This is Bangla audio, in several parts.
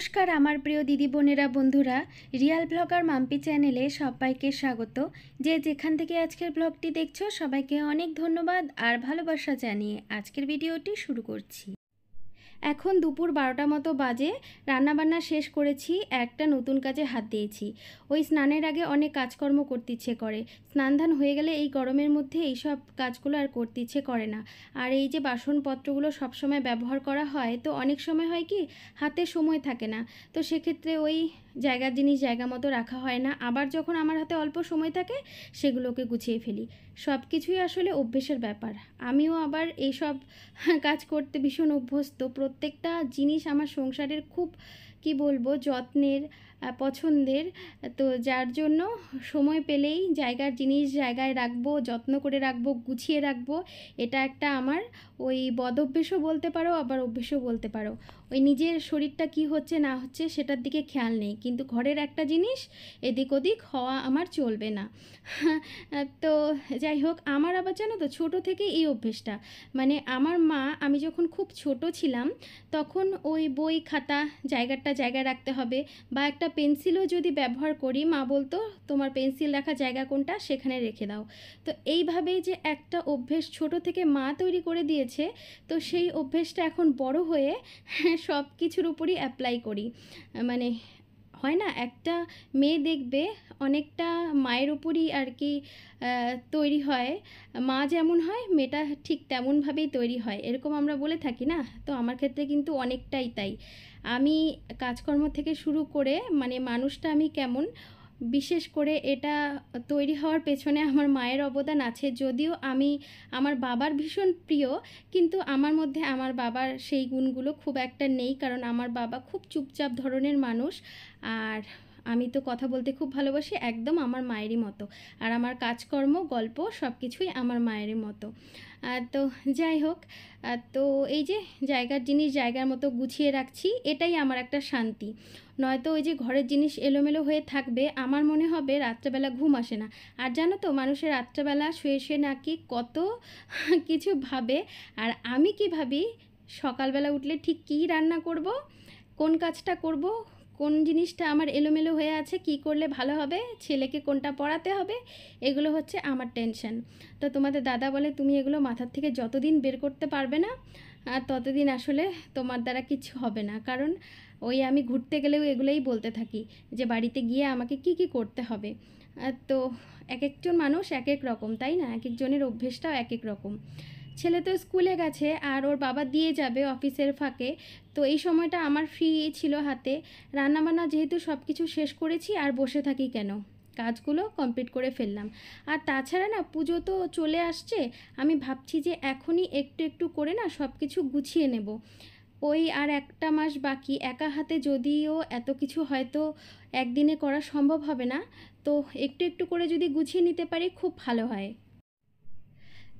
নমস্কার আমার প্রিয় দিদি বোনেরা বন্ধুরা রিয়াল ব্লগার মাম্পি চ্যানেলে সবাইকে স্বাগত যে যেখান থেকে আজকের ব্লগটি দেখছো সবাইকে অনেক ধন্যবাদ আর ভালোবাসা জানিয়ে আজকের ভিডিওটি শুরু করছি এখন দুপুর বারোটা মতো বাজে রান্নাবান্না শেষ করেছি একটা নতুন কাজে হাত দিয়েছি ওই স্নানের আগে অনেক কাজকর্ম করতে ইচ্ছে করে স্নানধান হয়ে গেলে এই গরমের মধ্যে এই সব কাজগুলো আর করতে ইচ্ছে করে না আর এই যে বাসনপত্রগুলো সবসময় ব্যবহার করা হয় তো অনেক সময় হয় কি হাতে সময় থাকে না তো সেক্ষেত্রে ওই জায়গার জিনিস জায়গা মতো রাখা হয় না আবার যখন আমার হাতে অল্প সময় থাকে সেগুলোকে গুছিয়ে ফেলি সব কিছুই আসলে অভ্যেসের ব্যাপার আমিও আবার এইসব কাজ করতে ভীষণ অভ্যস্ত প্রত্যেকটা জিনিস আমার সংসারের খুব কি বলবো যত্নের পছন্দের তো যার জন্য সময় পেলেই জায়গার জিনিস জায়গায় রাখবো যত্ন করে রাখবো গুছিয়ে রাখবো এটা একটা আমার ওই বদ অভ্যেসও বলতে পারো আবার অভ্যেসও বলতে পারো ওই নিজের শরীরটা কি হচ্ছে না হচ্ছে সেটার দিকে খেয়াল নেই কিন্তু ঘরের একটা জিনিস এদিক ওদিক হওয়া আমার চলবে না তো যাই হোক আমার আবার জানো তো ছোটো থেকে এই অভ্যেসটা মানে আমার মা আমি যখন খুব ছোট ছিলাম তখন ওই বই খাতা জায়গাটা জায়গায় রাখতে হবে বা একটা পেন্সিলও যদি ব্যবহার করি মা বলতো তোমার পেন্সিল রাখা জায়গা কোনটা সেখানে রেখে দাও তো এইভাবেই যে একটা অভ্যেস ছোট থেকে মা তৈরি করে দিয়েছে তো সেই অভ্যেসটা এখন বড় হয়ে সব কিছুর উপরই অ্যাপ্লাই করি মানে হয় না একটা মেয়ে দেখবে অনেকটা মায়ের উপরই আর কি তৈরি হয় মা যেমন হয় মেয়েটা ঠিক তেমনভাবেই তৈরি হয় এরকম আমরা বলে থাকি না তো আমার ক্ষেত্রে কিন্তু অনেকটাই তাই আমি কাজকর্ম থেকে শুরু করে মানে মানুষটা আমি কেমন বিশেষ করে এটা তৈরি হওয়ার পেছনে আমার মায়ের অবদান আছে যদিও আমি আমার বাবার ভীষণ প্রিয় কিন্তু আমার মধ্যে আমার বাবার সেই গুণগুলো খুব একটা নেই কারণ আমার বাবা খুব চুপচাপ ধরনের মানুষ আর আমি তো কথা বলতে খুব ভালোবাসি একদম আমার মায়েরই মতো আর আমার কাজকর্ম গল্প সব কিছুই আমার মায়েরই মতো তো যাই হোক তো এই যে জায়গার জিনিস জায়গার মতো গুছিয়ে রাখছি এটাই আমার একটা শান্তি নয়তো ওই যে ঘরের জিনিস এলোমেলো হয়ে থাকবে আমার মনে হবে রাত্রেবেলা ঘুম আসে না আর জানো তো মানুষের রাত্রেবেলা শুয়ে শুয়ে নাকি কত কিছু ভাবে আর আমি কি ভাবি সকালবেলা উঠলে ঠিক কী রান্না করব কোন কাজটা করব কোন জিনিসটা আমার এলোমেলো হয়ে আছে কি করলে ভালো হবে ছেলেকে কোনটা পড়াতে হবে এগুলো হচ্ছে আমার টেনশন তো তোমাদের দাদা বলে তুমি এগুলো মাথার থেকে যতদিন বের করতে পারবে না ততদিন আসলে তোমার দ্বারা কিছু হবে না কারণ ওই আমি ঘুরতে গেলেও এগুলোই বলতে থাকি যে বাড়িতে গিয়ে আমাকে কি কি করতে হবে তো এক একজন মানুষ এক এক রকম তাই না এক একজনের অভ্যেসটাও এক এক রকম ছেলে তো স্কুলে গেছে আর ওর বাবা দিয়ে যাবে অফিসের ফাঁকে তো এই সময়টা আমার ফ্রি ছিল হাতে রান্নাবান্না যেহেতু সব কিছু শেষ করেছি আর বসে থাকি কেন কাজগুলো কমপ্লিট করে ফেললাম আর তাছাড়া না পুজো তো চলে আসছে আমি ভাবছি যে এখনই একটু একটু করে না সব কিছু গুছিয়ে নেব ওই আর একটা মাস বাকি একা হাতে যদিও এত কিছু হয়তো একদিনে করা সম্ভব হবে না তো একটু একটু করে যদি গুছিয়ে নিতে পারি খুব ভালো হয়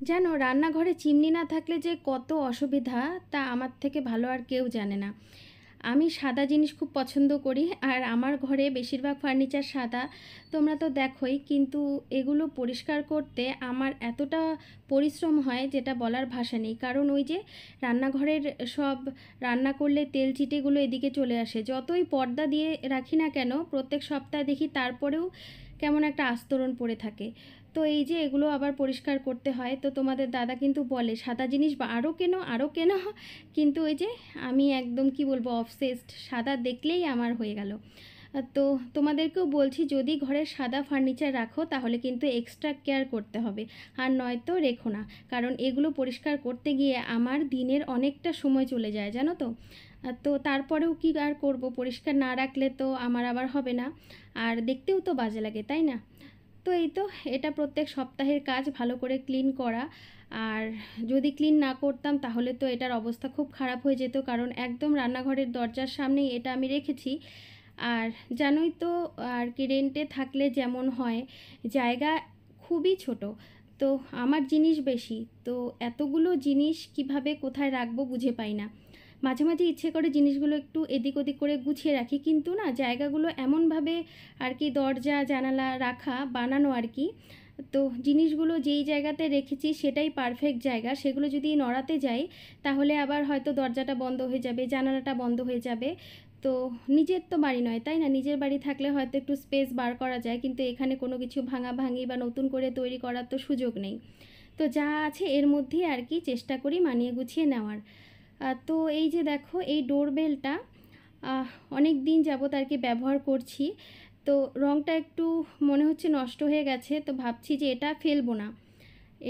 যেন রান্নাঘরে চিমনি না থাকলে যে কত অসুবিধা তা আমার থেকে ভালো আর কেউ জানে না আমি সাদা জিনিস খুব পছন্দ করি আর আমার ঘরে বেশিরভাগ ফার্নিচার সাদা তোমরা তো দেখোই কিন্তু এগুলো পরিষ্কার করতে আমার এতটা পরিশ্রম হয় যেটা বলার ভাষা নেই কারণ ওই যে রান্নাঘরের সব রান্না করলে তেল চিটেগুলো এদিকে চলে আসে যতই পর্দা দিয়ে রাখি না কেন প্রত্যেক সপ্তাহে দেখি তারপরেও কেমন একটা আস্তরণ পড়ে থাকে তো এই যে এগুলো আবার পরিষ্কার করতে হয় তো তোমাদের দাদা কিন্তু বলে সাদা জিনিস বা আরও কেন আরও কেন কিন্তু ওই যে আমি একদম কি বলবো অফসেসড সাদা দেখলেই আমার হয়ে গেল তো তোমাদেরকেও বলছি যদি ঘরে সাদা ফার্নিচার রাখো তাহলে কিন্তু এক্সট্রা কেয়ার করতে হবে আর নয়তো রেখো না কারণ এগুলো পরিষ্কার করতে গিয়ে আমার দিনের অনেকটা সময় চলে যায় জানো তো তো তারপরেও কি আর করব পরিষ্কার না রাখলে তো আমার আবার হবে না আর দেখতেও তো বাজে লাগে তাই না তো এই তো এটা প্রত্যেক সপ্তাহের কাজ ভালো করে ক্লিন করা আর যদি ক্লিন না করতাম তাহলে তো এটার অবস্থা খুব খারাপ হয়ে যেত কারণ একদম রান্নাঘরের দরজার সামনেই এটা আমি রেখেছি আর জানোই তো আর কি রেন্টে থাকলে যেমন হয় জায়গা খুবই ছোট তো আমার জিনিস বেশি তো এতগুলো জিনিস কিভাবে কোথায় রাখবো বুঝে পাই না মাঝে মাঝে ইচ্ছে করে জিনিসগুলো একটু এদিক ওদিক করে গুছিয়ে রাখি কিন্তু না জায়গাগুলো এমনভাবে আর কি দরজা জানালা রাখা বানানো আর কি তো জিনিসগুলো যেই জায়গাতে রেখেছি সেটাই পারফেক্ট জায়গা সেগুলো যদি নড়াতে যাই তাহলে আবার হয়তো দরজাটা বন্ধ হয়ে যাবে জানালাটা বন্ধ হয়ে যাবে তো নিজের তো বাড়ি নয় তাই না নিজের বাড়ি থাকলে হয়তো একটু স্পেস বার করা যায় কিন্তু এখানে কোনো কিছু ভাঙা ভাঙি বা নতুন করে তৈরি করার তো সুযোগ নেই তো যা আছে এর মধ্যেই আর কি চেষ্টা করি মানিয়ে গুছিয়ে নেওয়ার তো এই যে দেখো এই ডোরবেলটা অনেক দিন যাবত আর কি ব্যবহার করছি তো রঙটা একটু মনে হচ্ছে নষ্ট হয়ে গেছে তো ভাবছি যে এটা ফেলবো না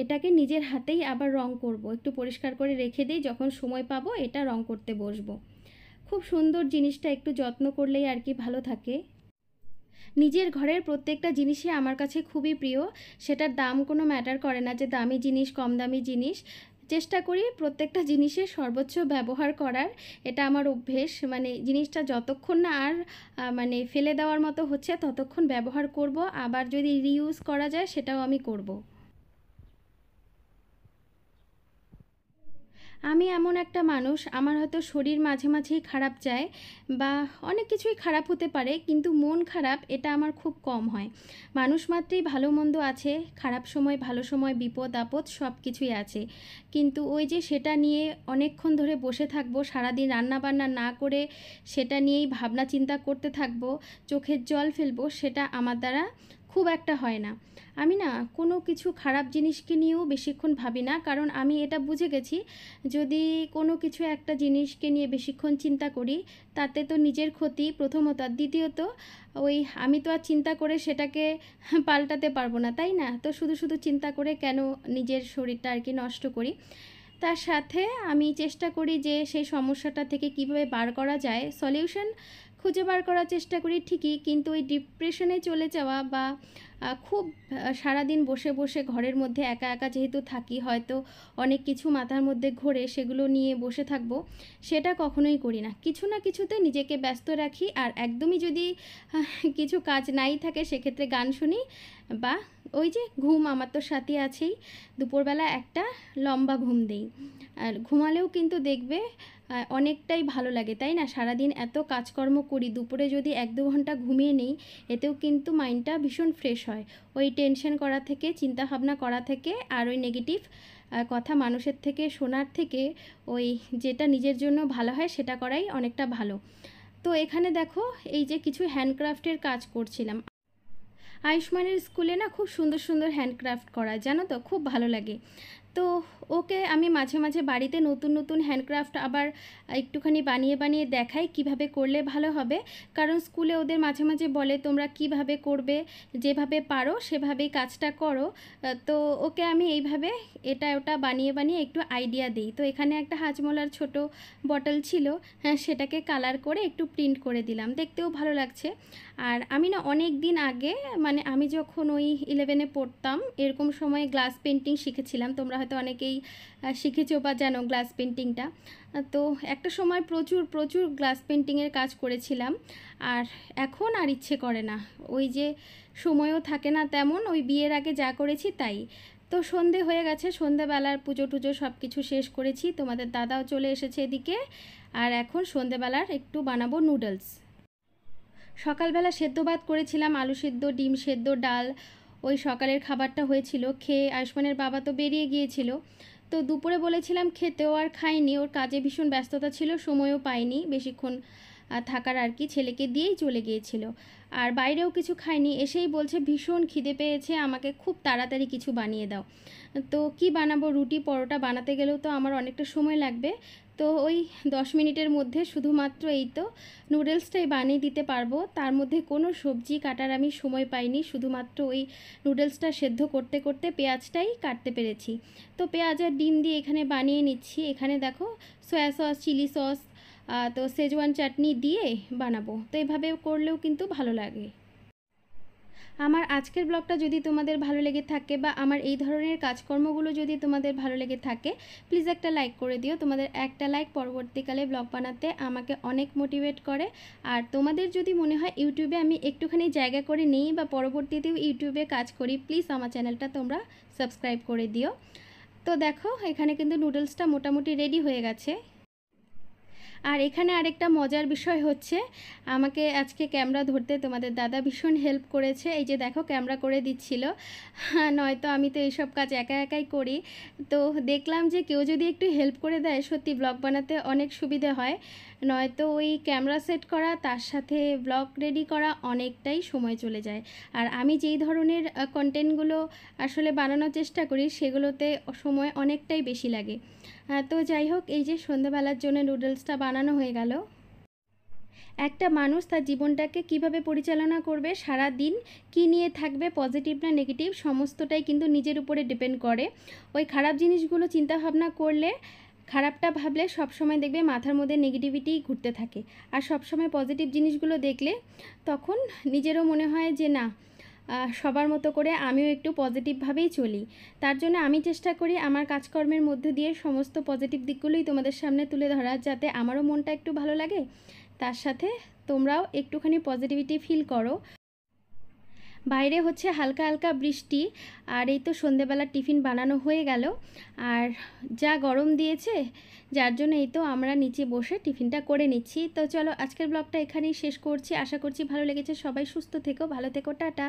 এটাকে নিজের হাতেই আবার রং করব। একটু পরিষ্কার করে রেখে দিই যখন সময় পাবো এটা রং করতে বসবো খুব সুন্দর জিনিসটা একটু যত্ন করলেই আর কি ভালো থাকে নিজের ঘরের প্রত্যেকটা জিনিসই আমার কাছে খুবই প্রিয় সেটার দাম কোনো ম্যাটার করে না যে দামি জিনিস কম দামি জিনিস চেষ্টা করি প্রত্যেকটা জিনিসের সর্বোচ্চ ব্যবহার করার এটা আমার অভ্যেস মানে জিনিসটা যতক্ষণ না আর মানে ফেলে দেওয়ার মতো হচ্ছে ততক্ষণ ব্যবহার করব আবার যদি রিউজ করা যায় সেটাও আমি করব আমি এমন একটা মানুষ আমার হয়তো শরীর মাঝে মাঝেই খারাপ যায় বা অনেক কিছুই খারাপ হতে পারে কিন্তু মন খারাপ এটা আমার খুব কম হয় মানুষ মাত্রেই ভালো মন্দ আছে খারাপ সময় ভালো সময় বিপদ আপদ সব কিছুই আছে কিন্তু ওই যে সেটা নিয়ে অনেকক্ষণ ধরে বসে থাকবো সারাদিন রান্নাবান্না না করে সেটা নিয়েই ভাবনা চিন্তা করতে থাকবো চোখের জল ফেলবো সেটা আমার দ্বারা খুব একটা হয় না আমি না কোনো কিছু খারাপ জিনিসকে নিয়েও বেশিক্ষণ ভাবি না কারণ আমি এটা বুঝে গেছি যদি কোনো কিছু একটা জিনিসকে নিয়ে বেশিক্ষণ চিন্তা করি তাতে তো নিজের ক্ষতি প্রথমত আর দ্বিতীয়ত ওই আমি তো আর চিন্তা করে সেটাকে পাল্টাতে পারবো না তাই না তো শুধু শুধু চিন্তা করে কেন নিজের শরীরটা আর কি নষ্ট করি তার সাথে আমি চেষ্টা করি যে সেই সমস্যাটা থেকে কিভাবে বার করা যায় সলিউশন খুঁজে বার করার চেষ্টা করি ঠিকই কিন্তু ওই ডিপ্রেশনে চলে যাওয়া বা খুব সারাদিন বসে বসে ঘরের মধ্যে একা একা যেহেতু থাকি হয়তো অনেক কিছু মাথার মধ্যে ঘোরে সেগুলো নিয়ে বসে থাকবো সেটা কখনোই করি না কিছু না কিছুতে নিজেকে ব্যস্ত রাখি আর একদমই যদি কিছু কাজ নাই থাকে সেক্ষেত্রে গান শুনি বা ওই যে ঘুম আমার তো সাথে আছেই দুপুরবেলা একটা লম্বা ঘুম দিই আর ঘুমালেও কিন্তু দেখবে অনেকটাই ভালো লাগে তাই না সারাদিন এত কাজকর্ম করি দুপুরে যদি এক দু ঘন্টা ঘুমিয়ে নিই এতেও কিন্তু মাইন্ডটা ভীষণ ফ্রেশ হয় ওই টেনশন করা থেকে চিন্তা ভাবনা করা থেকে আর ওই নেগেটিভ কথা মানুষের থেকে শোনার থেকে ওই যেটা নিজের জন্য ভালো হয় সেটা করাই অনেকটা ভালো তো এখানে দেখো এই যে কিছু হ্যান্ডক্রাফটের কাজ করছিলাম আয়ুষ্মানের স্কুলে না খুব সুন্দর সুন্দর হ্যান্ডক্রাফট করা জানো তো খুব ভালো লাগে তো ওকে আমি মাঝে মাঝে বাড়িতে নতুন নতুন হ্যান্ডক্রাফট আবার একটুখানি বানিয়ে বানিয়ে দেখাই কিভাবে করলে ভালো হবে কারণ স্কুলে ওদের মাঝে মাঝে বলে তোমরা কিভাবে করবে যেভাবে পারো সেভাবেই কাজটা করো তো ওকে আমি এইভাবে এটা ওটা বানিয়ে বানিয়ে একটু আইডিয়া দিই তো এখানে একটা হাজমোলার ছোট বটল ছিল হ্যাঁ সেটাকে কালার করে একটু প্রিন্ট করে দিলাম দেখতেও ভালো লাগছে আর আমি না অনেক দিন আগে মানে আমি যখন ওই ইলেভেনে পড়তাম এরকম সময় গ্লাস পেন্টিং শিখেছিলাম তোমরা হয়তো অনেকেই শিখেছো বা জানো গ্লাস পেন্টিংটা তো একটা সময় প্রচুর প্রচুর গ্লাস পেন্টিংয়ের কাজ করেছিলাম আর এখন আর ইচ্ছে করে না ওই যে সময়ও থাকে না তেমন ওই বিয়ের আগে যা করেছি তাই তো সন্ধে হয়ে গেছে সন্ধেবেলার পুজো টুজো সব কিছু শেষ করেছি তোমাদের দাদাও চলে এসেছে এদিকে আর এখন সন্ধেবেলার একটু বানাবো নুডলস সকালবেলা সেদ্ধ ভাত করেছিলাম আলু সেদ্ধ ডিম সেদ্ধ ডাল ওই সকালের খাবারটা হয়েছিল খেয়ে আয়ুষ্মানের বাবা তো বেরিয়ে গিয়েছিল তো দুপুরে বলেছিলাম খেতেও আর খাইনি ওর কাজে ভীষণ ব্যস্ততা ছিল সময়ও পাইনি বেশিক্ষণ থাকার আর কি ছেলেকে দিয়েই চলে গিয়েছিল আর বাইরেও কিছু খাইনি এসেই বলছে ভীষণ খিদে পেয়েছে আমাকে খুব তাড়াতাড়ি কিছু বানিয়ে দাও তো কি বানাবো রুটি পরোটা বানাতে গেলেও তো আমার অনেকটা সময় লাগবে তো ওই 10 মিনিটের মধ্যে শুধুমাত্র এই তো নুডলসটাই বানিয়ে দিতে পারবো তার মধ্যে কোনো সবজি কাটার আমি সময় পাইনি শুধুমাত্র ওই নুডলসটা সেদ্ধ করতে করতে পেঁয়াজটাই কাটতে পেরেছি তো পেঁয়াজ আর ডিম দিয়ে এখানে বানিয়ে নিচ্ছি এখানে দেখো সয়া সস চিলি সস তো সেজওয়ান চাটনি দিয়ে বানাবো তো এভাবে করলেও কিন্তু ভালো লাগে আমার আজকের ব্লগটা যদি তোমাদের ভালো লেগে থাকে বা আমার এই ধরনের কাজকর্মগুলো যদি তোমাদের ভালো লেগে থাকে প্লিজ একটা লাইক করে দিও তোমাদের একটা লাইক পরবর্তীকালে ব্লগ বানাতে আমাকে অনেক মোটিভেট করে আর তোমাদের যদি মনে হয় ইউটিউবে আমি একটুখানি জায়গা করে নিই বা পরবর্তীতেও ইউটিউবে কাজ করি প্লিজ আমার চ্যানেলটা তোমরা সাবস্ক্রাইব করে দিও তো দেখো এখানে কিন্তু নুডলসটা মোটামুটি রেডি হয়ে গেছে আর এখানে আরেকটা মজার বিষয় হচ্ছে আমাকে আজকে ক্যামেরা ধরতে তোমাদের দাদা ভীষণ হেল্প করেছে এই যে দেখো ক্যামেরা করে দিচ্ছিল হ্যাঁ, নয়তো আমি তো এইসব কাজ একা একাই করি তো দেখলাম যে কেউ যদি একটু হেল্প করে দেয় সত্যি ব্লগ বানাতে অনেক সুবিধে হয় নয়তো ওই ক্যামেরা সেট করা তার সাথে ব্লগ রেডি করা অনেকটাই সময় চলে যায় আর আমি যেই ধরনের কন্টেন্টগুলো আসলে বানানোর চেষ্টা করি সেগুলোতে সময় অনেকটাই বেশি লাগে তো যাই হোক এই যে সন্ধ্যাবেলার জন্য নুডলসটা বানানো হয়ে গেল একটা মানুষ তার জীবনটাকে কিভাবে পরিচালনা করবে সারা দিন কি নিয়ে থাকবে পজিটিভ না নেগেটিভ সমস্তটাই কিন্তু নিজের উপরে ডিপেন্ড করে ওই খারাপ জিনিসগুলো চিন্তাভাবনা করলে খারাপটা ভাবলে সবসময় দেখবে মাথার মধ্যে নেগেটিভিটি ঘুরতে থাকে আর সবসময় পজিটিভ জিনিসগুলো দেখলে তখন নিজেরও মনে হয় যে না সবার মতো করে আমিও একটু পজিটিভভাবেই চলি তার জন্য আমি চেষ্টা করি আমার কাজকর্মের মধ্যে দিয়ে সমস্ত পজিটিভ দিকগুলোই তোমাদের সামনে তুলে ধরার যাতে আমারও মনটা একটু ভালো লাগে তার সাথে তোমরাও একটুখানি পজিটিভিটি ফিল করো বাইরে হচ্ছে হালকা হালকা বৃষ্টি আর এই তো সন্ধেবেলা টিফিন বানানো হয়ে গেল আর যা গরম দিয়েছে যার জন্য এই তো আমরা নিচে বসে টিফিনটা করে নিচ্ছি তো চলো আজকের ব্লগটা এখানেই শেষ করছি আশা করছি ভালো লেগেছে সবাই সুস্থ থেকো ভালো থেকো টাটা